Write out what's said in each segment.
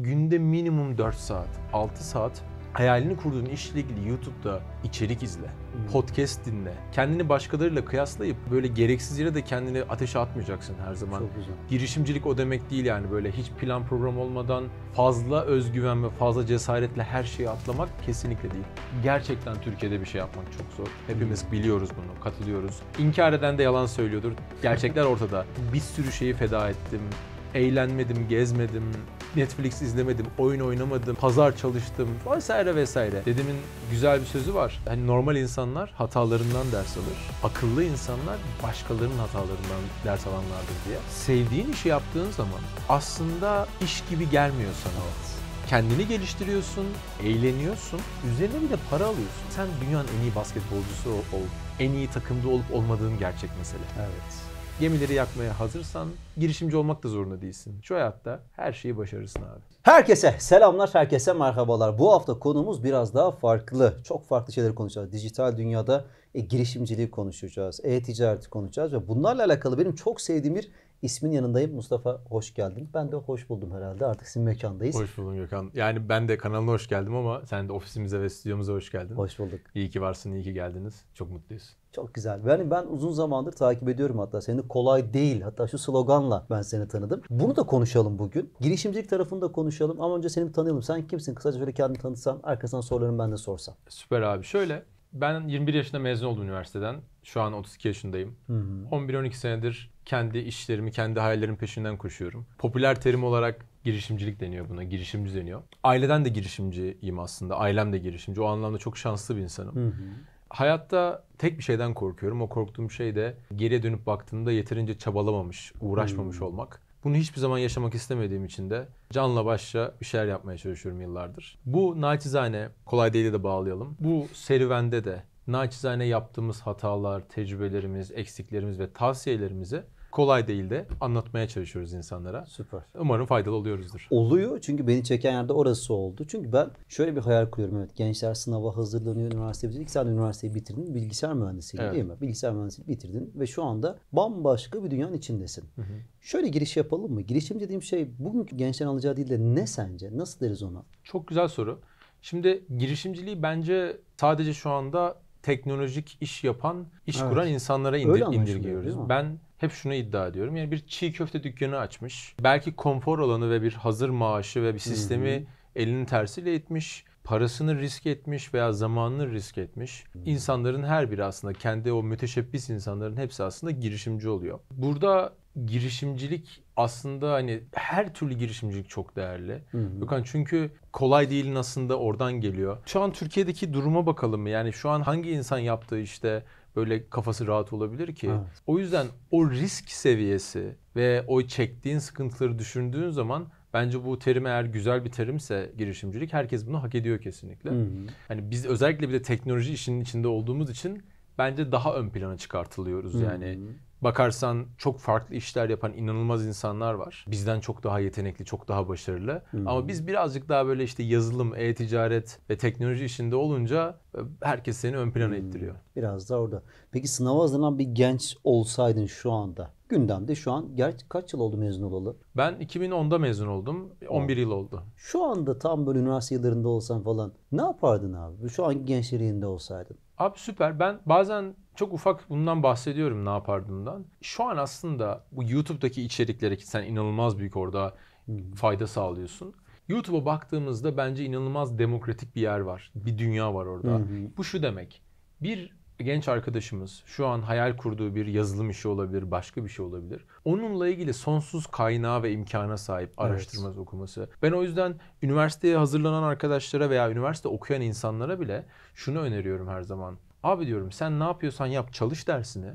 Günde minimum 4 saat, 6 saat hayalini kurduğun işle ilgili YouTube'da içerik izle, hmm. podcast dinle, kendini başkalarıyla kıyaslayıp böyle gereksiz yere de kendini ateşe atmayacaksın her zaman. Çok güzel. Girişimcilik o demek değil yani böyle hiç plan program olmadan fazla özgüven ve fazla cesaretle her şeyi atlamak kesinlikle değil. Gerçekten Türkiye'de bir şey yapmak çok zor. Hepimiz hmm. biliyoruz bunu, katılıyoruz. İnkar eden de yalan söylüyordur. Gerçekler ortada. Bir sürü şeyi feda ettim eğlenmedim, gezmedim, Netflix izlemedim, oyun oynamadım, pazar çalıştım vesaire vesaire. Dedemin güzel bir sözü var. Hani normal insanlar hatalarından ders alır. Akıllı insanlar başkalarının hatalarından ders alanlardır diye. Sevdiğin işi yaptığın zaman aslında iş gibi gelmiyor sana o. Kendini geliştiriyorsun, eğleniyorsun, üzerine bir de para alıyorsun. Sen dünyanın en iyi basketbolcusu ol, en iyi takımda olup olmadığın gerçek mesele. Evet gemileri yakmaya hazırsan girişimci olmak da zorunda değilsin. Şu hayatta her şeyi başarırsın abi. Herkese selamlar, herkese merhabalar. Bu hafta konumuz biraz daha farklı. Çok farklı şeyler konuşacağız. Dijital dünyada e, girişimciliği konuşacağız, e-ticareti konuşacağız ve bunlarla alakalı benim çok sevdiğim bir ismin yanındayım. Mustafa hoş geldin. Ben de hoş buldum herhalde. Artık sizin mekandayız. Hoş buldum Gökhan. Yani ben de kanalına hoş geldim ama sen de ofisimize ve stüdyomuza hoş geldin. Hoş bulduk. İyi ki varsın, iyi ki geldiniz. Çok mutluyuz. Çok güzel. Yani ben uzun zamandır takip ediyorum hatta. Seni kolay değil. Hatta şu sloganla ben seni tanıdım. Bunu da konuşalım bugün. Girişimcilik tarafında konuşalım ama önce seni tanıyalım. Sen kimsin? Kısaca şöyle kendini tanıtsan. Arkasından sorularımı ben de sorsam. Süper abi. Şöyle ben 21 yaşında mezun oldum üniversiteden. Şu an 32 yaşındayım. 11-12 senedir kendi işlerimi, kendi hayallerimin peşinden koşuyorum. Popüler terim olarak girişimcilik deniyor buna, girişimci deniyor. Aileden de girişimciyim aslında, ailem de girişimci. O anlamda çok şanslı bir insanım. Hı hı hayatta tek bir şeyden korkuyorum. O korktuğum şey de geriye dönüp baktığımda yeterince çabalamamış, uğraşmamış hmm. olmak. Bunu hiçbir zaman yaşamak istemediğim için de canla başla bir şeyler yapmaya çalışıyorum yıllardır. Bu naçizane, kolay değil de bağlayalım. Bu serüvende de naçizane yaptığımız hatalar, tecrübelerimiz, eksiklerimiz ve tavsiyelerimizi kolay değil de anlatmaya çalışıyoruz insanlara. Süper. Umarım faydalı oluyoruzdur. Oluyor çünkü beni çeken yerde orası oldu. Çünkü ben şöyle bir hayal kuruyorum. Evet gençler sınava hazırlanıyor, üniversite bitirecek. Sen üniversiteyi bitirdin, bilgisayar mühendisliği evet. değil mi? Bilgisayar mühendisliği bitirdin ve şu anda bambaşka bir dünyanın içindesin. Hı hı. Şöyle giriş yapalım mı? Girişim dediğim şey bugünkü gençlerin alacağı değil de ne sence? Nasıl deriz ona? Çok güzel soru. Şimdi girişimciliği bence sadece şu anda teknolojik iş yapan, iş evet. kuran insanlara indir, indirgiyoruz. Ben hep şunu iddia ediyorum. Yani bir çiğ köfte dükkanı açmış. Belki konfor alanı ve bir hazır maaşı ve bir sistemi Hı-hı. elinin tersiyle etmiş. Parasını risk etmiş veya zamanını risk etmiş. hı İnsanların her biri aslında kendi o müteşebbis insanların hepsi aslında girişimci oluyor. Burada girişimcilik aslında hani her türlü girişimcilik çok değerli. Gökhan çünkü kolay değil aslında oradan geliyor. Şu an Türkiye'deki duruma bakalım mı? Yani şu an hangi insan yaptığı işte böyle kafası rahat olabilir ki? Evet. O yüzden o risk seviyesi ve o çektiğin sıkıntıları düşündüğün zaman Bence bu terim eğer güzel bir terimse girişimcilik herkes bunu hak ediyor kesinlikle. Hı Hani biz özellikle bir de teknoloji işinin içinde olduğumuz için bence daha ön plana çıkartılıyoruz. Hı hı. Yani Bakarsan çok farklı işler yapan inanılmaz insanlar var. Bizden çok daha yetenekli, çok daha başarılı. Hmm. Ama biz birazcık daha böyle işte yazılım, e-ticaret ve teknoloji işinde olunca e, herkes seni ön plana hmm. ittiriyor. Biraz da orada. Peki sınava hazırlanan bir genç olsaydın şu anda gündemde şu an gerçi kaç yıl oldu mezun olalı? Ben 2010'da mezun oldum. 11 yıl oldu. Şu anda tam böyle üniversite yıllarında olsan falan ne yapardın abi? Şu an gençliğinde olsaydın. Abi süper. Ben bazen çok ufak bundan bahsediyorum ne yapardımdan. Şu an aslında bu YouTube'daki içeriklere ki sen inanılmaz büyük orada fayda sağlıyorsun. YouTube'a baktığımızda bence inanılmaz demokratik bir yer var. Bir dünya var orada. Hı hı. Bu şu demek. Bir genç arkadaşımız şu an hayal kurduğu bir yazılım işi olabilir, başka bir şey olabilir. Onunla ilgili sonsuz kaynağı ve imkana sahip araştırma evet. okuması. Ben o yüzden üniversiteye hazırlanan arkadaşlara veya üniversite okuyan insanlara bile şunu öneriyorum her zaman. Abi diyorum sen ne yapıyorsan yap çalış dersini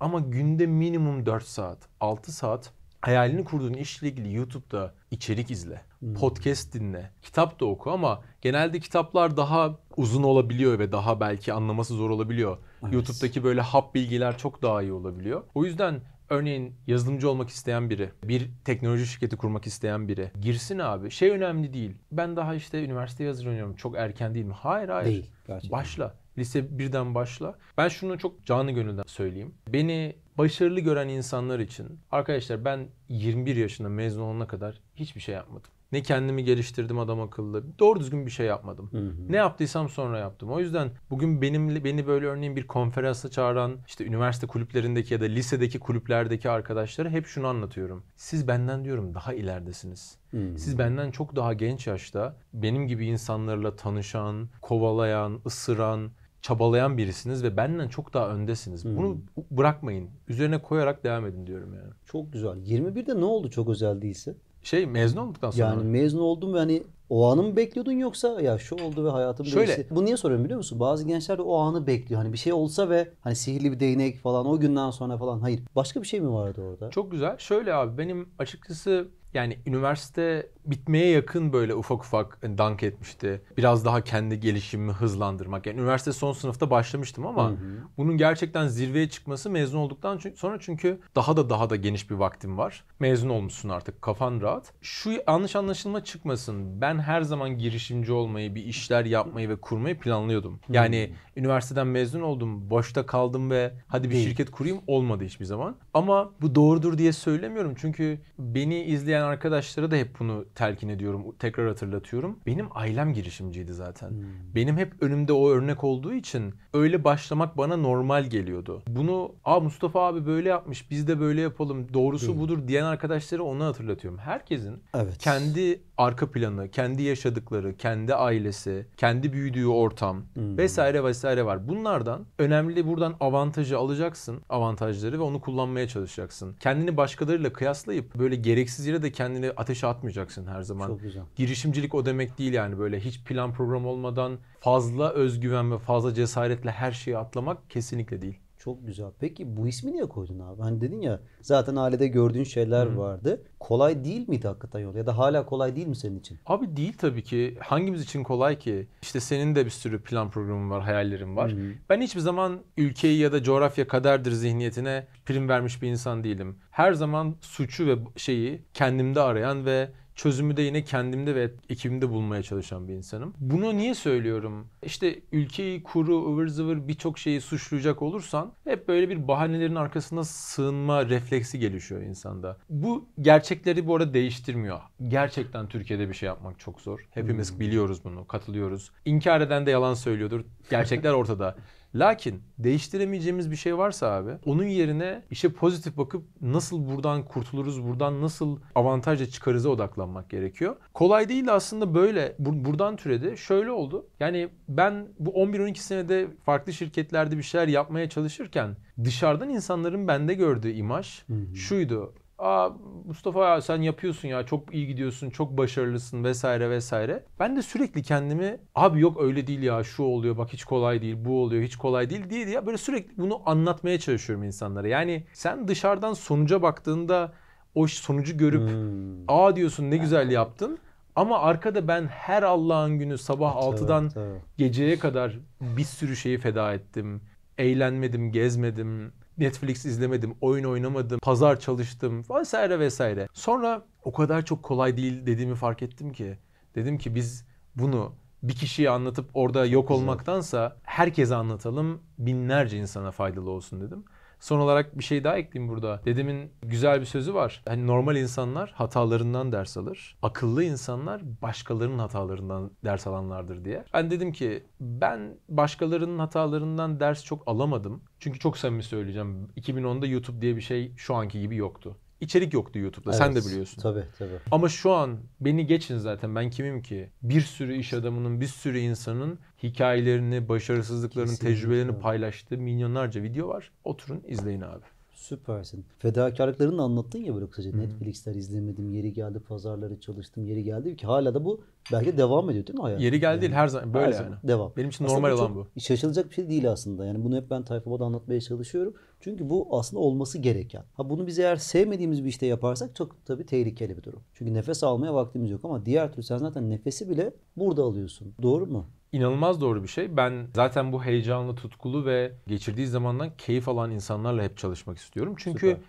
ama günde minimum 4 saat, 6 saat hayalini kurduğun işle ilgili YouTube'da içerik izle, hmm. podcast dinle, kitap da oku ama genelde kitaplar daha uzun olabiliyor ve daha belki anlaması zor olabiliyor. Evet. YouTube'daki böyle hap bilgiler çok daha iyi olabiliyor. O yüzden örneğin yazılımcı olmak isteyen biri, bir teknoloji şirketi kurmak isteyen biri girsin abi. Şey önemli değil. Ben daha işte üniversiteye hazırlanıyorum. Çok erken değil mi? Hayır hayır. Değil. Gerçekten. Başla. Lise birden başla. Ben şunu çok canı gönülden söyleyeyim. Beni başarılı gören insanlar için arkadaşlar ben 21 yaşında mezun olana kadar hiçbir şey yapmadım. Ne kendimi geliştirdim adam akıllı. Doğru düzgün bir şey yapmadım. Hı hı. Ne yaptıysam sonra yaptım. O yüzden bugün benim beni böyle örneğin bir konferansa çağıran işte üniversite kulüplerindeki ya da lisedeki kulüplerdeki arkadaşlara hep şunu anlatıyorum. Siz benden diyorum daha ileridesiniz. Hı. Siz benden çok daha genç yaşta benim gibi insanlarla tanışan, kovalayan, ısıran, çabalayan birisiniz ve benden çok daha öndesiniz. Hmm. Bunu bırakmayın. Üzerine koyarak devam edin diyorum yani. Çok güzel. 21'de ne oldu çok özel değilse? Şey mezun olduktan sonra. Yani mezun oldum ve hani o anı mı bekliyordun yoksa ya şu oldu ve hayatım Şöyle. Bu niye soruyorum biliyor musun? Bazı gençler de o anı bekliyor. Hani bir şey olsa ve hani sihirli bir değnek falan o günden sonra falan. Hayır. Başka bir şey mi vardı orada? Çok güzel. Şöyle abi benim açıkçası yani üniversite bitmeye yakın böyle ufak ufak hani, dank etmişti. Biraz daha kendi gelişimimi hızlandırmak. Yani üniversite son sınıfta başlamıştım ama hı hı. bunun gerçekten zirveye çıkması mezun olduktan sonra çünkü daha da daha da geniş bir vaktim var. Mezun olmuşsun artık kafan rahat. Şu yanlış anlaşılma çıkmasın. Ben her zaman girişimci olmayı, bir işler yapmayı ve kurmayı planlıyordum. Yani hı. üniversiteden mezun oldum, boşta kaldım ve hadi bir hı. şirket kurayım olmadı hiçbir zaman. Ama bu doğrudur diye söylemiyorum. Çünkü beni izleyen arkadaşlara da hep bunu telkin ediyorum, tekrar hatırlatıyorum. Benim ailem girişimciydi zaten. Hmm. Benim hep önümde o örnek olduğu için öyle başlamak bana normal geliyordu. Bunu "Aa Mustafa abi böyle yapmış, biz de böyle yapalım. Doğrusu Değil. budur." diyen arkadaşları onu hatırlatıyorum. Herkesin evet. kendi arka planı, kendi yaşadıkları, kendi ailesi, kendi büyüdüğü ortam hmm. vesaire vesaire var. Bunlardan önemli buradan avantajı alacaksın, avantajları ve onu kullanmaya çalışacaksın. Kendini başkalarıyla kıyaslayıp böyle gereksiz yere de kendini ateşe atmayacaksın her zaman. Çok güzel. Girişimcilik o demek değil yani böyle hiç plan program olmadan fazla özgüven ve fazla cesaretle her şeyi atlamak kesinlikle değil. Çok güzel. Peki bu ismi niye koydun abi? Hani dedin ya zaten ailede gördüğün şeyler Hı. vardı. Kolay değil miydi hakikaten yol? Ya da hala kolay değil mi senin için? Abi değil tabii ki. Hangimiz için kolay ki? İşte senin de bir sürü plan programın var, hayallerin var. Hı. Ben hiçbir zaman ülkeyi ya da coğrafya kaderdir zihniyetine prim vermiş bir insan değilim. Her zaman suçu ve şeyi kendimde arayan ve Çözümü de yine kendimde ve ekibimde bulmaya çalışan bir insanım. Bunu niye söylüyorum? İşte ülkeyi kuru, ıvır zıvır birçok şeyi suçlayacak olursan hep böyle bir bahanelerin arkasına sığınma refleksi gelişiyor insanda. Bu gerçekleri bu arada değiştirmiyor. Gerçekten Türkiye'de bir şey yapmak çok zor. Hepimiz hmm. biliyoruz bunu, katılıyoruz. İnkar eden de yalan söylüyordur. Gerçekler ortada. Lakin değiştiremeyeceğimiz bir şey varsa abi onun yerine işe pozitif bakıp nasıl buradan kurtuluruz, buradan nasıl avantajla çıkarıza odaklanmak gerekiyor. Kolay değil de aslında böyle buradan türedi. Şöyle oldu. Yani ben bu 11-12 senede farklı şirketlerde bir şeyler yapmaya çalışırken dışarıdan insanların bende gördüğü imaj hı hı. şuydu. Aa, Mustafa ya sen yapıyorsun ya çok iyi gidiyorsun çok başarılısın vesaire vesaire. Ben de sürekli kendimi abi yok öyle değil ya şu oluyor bak hiç kolay değil bu oluyor hiç kolay değil diye diye böyle sürekli bunu anlatmaya çalışıyorum insanlara. Yani sen dışarıdan sonuca baktığında o sonucu görüp hmm. aa diyorsun ne güzel yaptın. Ama arkada ben her Allah'ın günü sabah evet, 6'dan evet, evet. geceye kadar bir sürü şeyi feda ettim. Eğlenmedim, gezmedim, Netflix izlemedim, oyun oynamadım, pazar çalıştım vesaire vesaire. Sonra o kadar çok kolay değil dediğimi fark ettim ki. Dedim ki biz bunu bir kişiye anlatıp orada yok olmaktansa herkese anlatalım, binlerce insana faydalı olsun dedim. Son olarak bir şey daha ekleyeyim burada. Dedemin güzel bir sözü var. Hani normal insanlar hatalarından ders alır. Akıllı insanlar başkalarının hatalarından ders alanlardır diye. Ben dedim ki ben başkalarının hatalarından ders çok alamadım. Çünkü çok samimi söyleyeceğim. 2010'da YouTube diye bir şey şu anki gibi yoktu içerik yoktu YouTube'da. Evet, Sen de biliyorsun. Tabii tabii. Ama şu an beni geçin zaten ben kimim ki? Bir sürü iş adamının, bir sürü insanın hikayelerini, başarısızlıklarını, Kesinlikle. tecrübelerini paylaştığı milyonlarca video var. Oturun izleyin abi. Süpersin. Fedakarlıklarını da anlattın ya böyle kısaca. Hı-hı. Netflix'ler izlemedim, yeri geldi pazarlara çalıştım, yeri geldi ki hala da bu belki devam ediyor değil mi hayatım? Yeri geldi yani, değil her zaman böyle her zaman. yani. Devam. Benim için aslında normal olan bu. Şaşılacak bir şey değil aslında. Yani bunu hep ben Tayfaba'da anlatmaya çalışıyorum. Çünkü bu aslında olması gereken. Ha bunu biz eğer sevmediğimiz bir işte yaparsak çok tabii tehlikeli bir durum. Çünkü nefes almaya vaktimiz yok ama diğer türlü sen zaten nefesi bile burada alıyorsun. Doğru mu? inanılmaz doğru bir şey. Ben zaten bu heyecanlı, tutkulu ve geçirdiği zamandan keyif alan insanlarla hep çalışmak istiyorum. Çünkü Süper.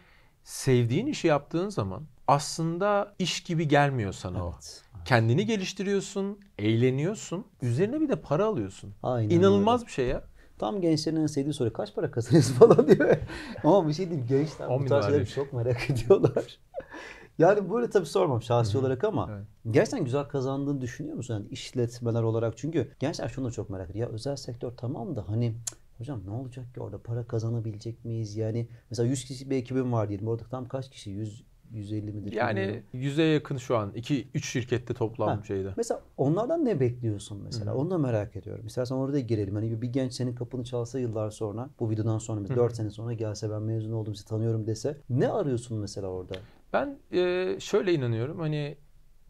sevdiğin işi yaptığın zaman aslında iş gibi gelmiyor sana evet. o. Kendini geliştiriyorsun, eğleniyorsun, üzerine bir de para alıyorsun. Aynen İnanılmaz öyle. bir şey ya. Tam gençlerin en sevdiği soru kaç para kazanıyorsun falan diyor. Ama bir şey diyeyim gençler bu tarz şeyleri çok merak ediyorlar. Yani böyle tabii sormam şahsi Hı-hı. olarak ama evet. gerçekten güzel kazandığını düşünüyor musun? Yani işletmeler olarak çünkü gençler şunu da çok merak ediyor. Ya özel sektör tamam da hani hocam ne olacak ki orada para kazanabilecek miyiz? Yani mesela 100 kişi bir ekibim var diyelim. Orada tam kaç kişi? 100 150 midir? Yani 100'e yakın şu an. 2 3 şirkette toplam ha, şeyde. Mesela onlardan ne bekliyorsun mesela? hı Onu da merak ediyorum. İstersen orada girelim. Hani bir genç senin kapını çalsa yıllar sonra, bu videodan sonra mesela Hı-hı. 4 sene sonra gelse ben mezun oldum, sizi tanıyorum dese ne arıyorsun mesela orada? Ben e, şöyle inanıyorum hani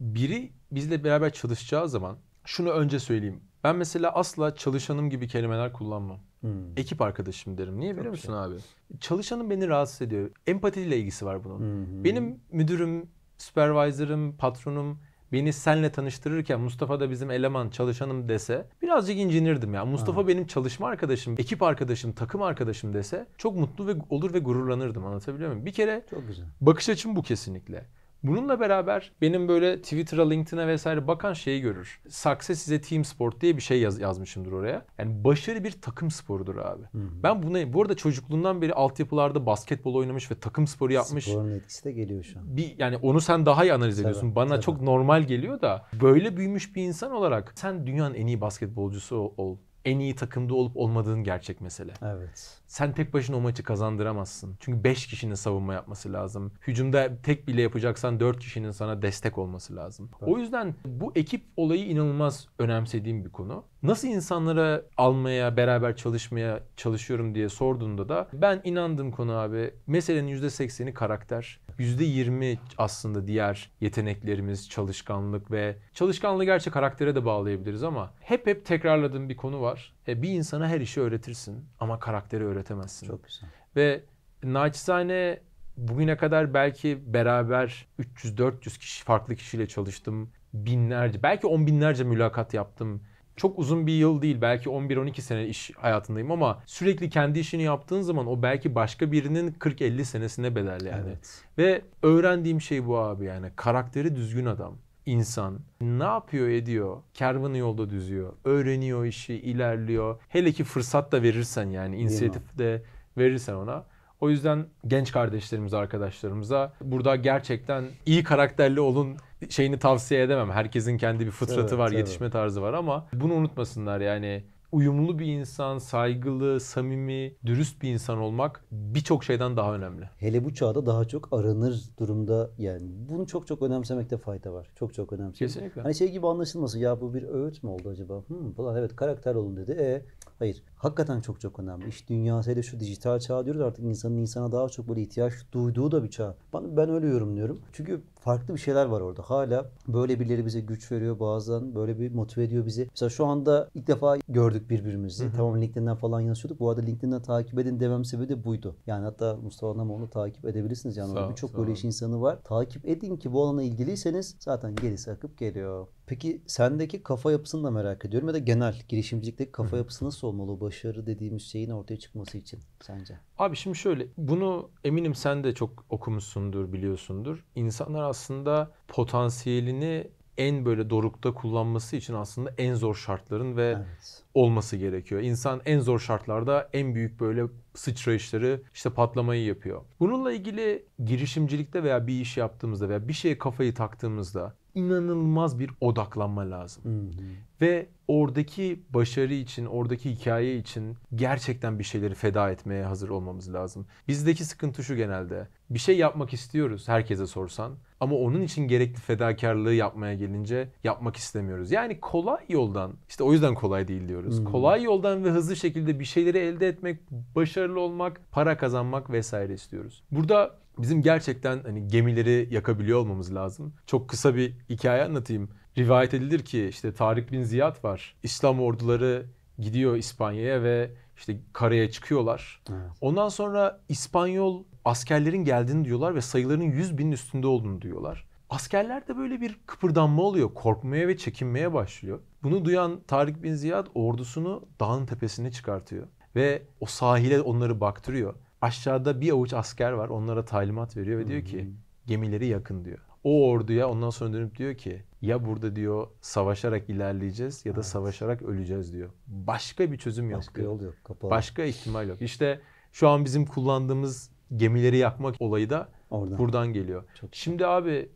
biri bizle beraber çalışacağı zaman şunu önce söyleyeyim. Ben mesela asla çalışanım gibi kelimeler kullanmam. Hmm. Ekip arkadaşım derim. Niye Çok biliyor musun abi? Çalışanım beni rahatsız ediyor. Empatiyle ilgisi var bunun. Hmm. Benim müdürüm, supervisor'ım, patronum beni senle tanıştırırken Mustafa da bizim eleman çalışanım dese birazcık incinirdim ya. Mustafa ha. benim çalışma arkadaşım, ekip arkadaşım, takım arkadaşım dese çok mutlu ve olur ve gururlanırdım. Anlatabiliyor muyum? Bir kere çok güzel. bakış açım bu kesinlikle. Bununla beraber benim böyle Twitter'a, LinkedIn'e vesaire bakan şeyi görür. Success size team sport diye bir şey yaz, yazmışımdır oraya. Yani başarı bir takım sporudur abi. Hı hı. Ben bunu bu arada çocukluğundan beri altyapılarda basketbol oynamış ve takım sporu yapmış. Sporun etkisi de geliyor şu an. Bir yani onu sen daha iyi analiz tabii, ediyorsun. Bana tabii. çok normal geliyor da böyle büyümüş bir insan olarak sen dünyanın en iyi basketbolcusu ol en iyi takımda olup olmadığın gerçek mesele. Evet. Sen tek başına o maçı kazandıramazsın. Çünkü 5 kişinin savunma yapması lazım. Hücumda tek bile yapacaksan 4 kişinin sana destek olması lazım. Evet. O yüzden bu ekip olayı inanılmaz önemsediğim bir konu. Nasıl insanlara almaya, beraber çalışmaya çalışıyorum diye sorduğunda da ben inandığım konu abi meselenin %80'i karakter. %20 aslında diğer yeteneklerimiz, çalışkanlık ve çalışkanlığı gerçi karaktere de bağlayabiliriz ama hep hep tekrarladığım bir konu var var. E, bir insana her işi öğretirsin ama karakteri öğretemezsin. Çok güzel. Ve naçizane bugüne kadar belki beraber 300-400 kişi farklı kişiyle çalıştım. Binlerce, belki on binlerce mülakat yaptım. Çok uzun bir yıl değil belki 11-12 sene iş hayatındayım ama sürekli kendi işini yaptığın zaman o belki başka birinin 40-50 senesine bedel yani. Evet. Ve öğrendiğim şey bu abi yani karakteri düzgün adam insan ne yapıyor ediyor? Kervanı yolda düzüyor. Öğreniyor işi, ilerliyor. Hele ki fırsat da verirsen yani inisiyatif de verirsen ona. O yüzden genç kardeşlerimize, arkadaşlarımıza burada gerçekten iyi karakterli olun şeyini tavsiye edemem. Herkesin kendi bir fıtratı evet, var, evet. yetişme tarzı var ama bunu unutmasınlar yani uyumlu bir insan, saygılı, samimi, dürüst bir insan olmak birçok şeyden daha önemli. Hele bu çağda daha çok aranır durumda yani. Bunu çok çok önemsemekte fayda var. Çok çok önemsemek. Kesinlikle. Hani şey gibi anlaşılması ya bu bir öğüt mü oldu acaba? Hmm, falan evet karakter olun dedi. E hayır. Hakikaten çok çok önemli. İş dünyasıyla şu dijital çağ diyoruz artık insanın insana daha çok böyle ihtiyaç duyduğu da bir çağ. Ben, ben öyle yorumluyorum. Çünkü farklı bir şeyler var orada. Hala böyle birileri bize güç veriyor bazen. Böyle bir motive ediyor bizi. Mesela şu anda ilk defa gördük okuyorduk birbirimizi. Hı hı. Tamam LinkedIn'den falan yazıyorduk. Bu arada LinkedIn'den takip edin demem sebebi de buydu. Yani hatta Mustafa Namoğlu takip edebilirsiniz. Yani birçok böyle iş insanı var. Takip edin ki bu alana ilgiliyseniz zaten gerisi akıp geliyor. Peki sendeki kafa yapısını da merak ediyorum ya da genel girişimcilikteki kafa yapısı nasıl olmalı? Başarı dediğimiz şeyin ortaya çıkması için sence? Abi şimdi şöyle bunu eminim sen de çok okumuşsundur biliyorsundur. İnsanlar aslında potansiyelini en böyle dorukta kullanması için aslında en zor şartların ve evet. olması gerekiyor. İnsan en zor şartlarda en büyük böyle sıçrayışları işte patlamayı yapıyor. Bununla ilgili girişimcilikte veya bir iş yaptığımızda veya bir şeye kafayı taktığımızda inanılmaz bir odaklanma lazım. Hı hı. Ve oradaki başarı için, oradaki hikaye için gerçekten bir şeyleri feda etmeye hazır olmamız lazım. Bizdeki sıkıntı şu genelde. Bir şey yapmak istiyoruz herkese sorsan ama onun için gerekli fedakarlığı yapmaya gelince yapmak istemiyoruz. Yani kolay yoldan, işte o yüzden kolay değil diyoruz. Hmm. Kolay yoldan ve hızlı şekilde bir şeyleri elde etmek, başarılı olmak, para kazanmak vesaire istiyoruz. Burada bizim gerçekten hani gemileri yakabiliyor olmamız lazım. Çok kısa bir hikaye anlatayım. Rivayet edilir ki işte Tarık bin Ziyad var. İslam orduları gidiyor İspanya'ya ve işte karaya çıkıyorlar. Evet. Ondan sonra İspanyol askerlerin geldiğini diyorlar ve sayılarının 100 binin üstünde olduğunu diyorlar. Askerler de böyle bir kıpırdanma oluyor. Korkmaya ve çekinmeye başlıyor. Bunu duyan Tarık bin Ziyad ordusunu dağın tepesine çıkartıyor. Ve o sahile onları baktırıyor. Aşağıda bir avuç asker var onlara talimat veriyor ve diyor ki gemileri yakın diyor. O orduya ondan sonra dönüp diyor ki ya burada diyor savaşarak ilerleyeceğiz ya da evet. savaşarak öleceğiz diyor. Başka bir çözüm yok. Başka yol yok. Kapalı. Başka ihtimal yok. İşte şu an bizim kullandığımız gemileri yakmak olayı da Oradan. buradan geliyor. Çok Şimdi abi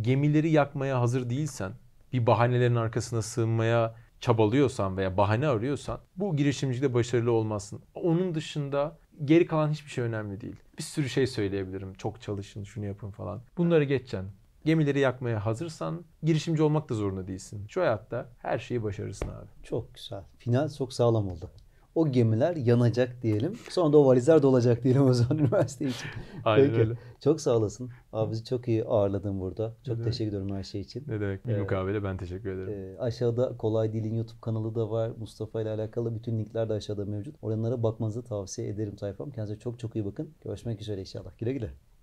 gemileri yakmaya hazır değilsen, bir bahanelerin arkasına sığınmaya çabalıyorsan veya bahane arıyorsan bu girişimcilikte başarılı olmazsın. Onun dışında Geri kalan hiçbir şey önemli değil. Bir sürü şey söyleyebilirim. Çok çalışın, şunu yapın falan. Bunları geçeceksin. Gemileri yakmaya hazırsan girişimci olmak da zorunda değilsin. Şu hayatta her şeyi başarırsın abi. Çok güzel. Final çok sağlam oldu o gemiler yanacak diyelim. Sonra da o valizler dolacak diyelim o zaman üniversite için. Aynen Peki. öyle. Çok sağ olasın. Abimizi çok iyi ağırladın burada. Çok ne teşekkür ederim her şey için. Ne demek. Bir ee, ben teşekkür ederim. E, aşağıda Kolay Dil'in YouTube kanalı da var. Mustafa ile alakalı bütün linkler de aşağıda mevcut. Oranlara bakmanızı tavsiye ederim sayfam. Kendinize çok çok iyi bakın. Görüşmek üzere inşallah. Güle güle.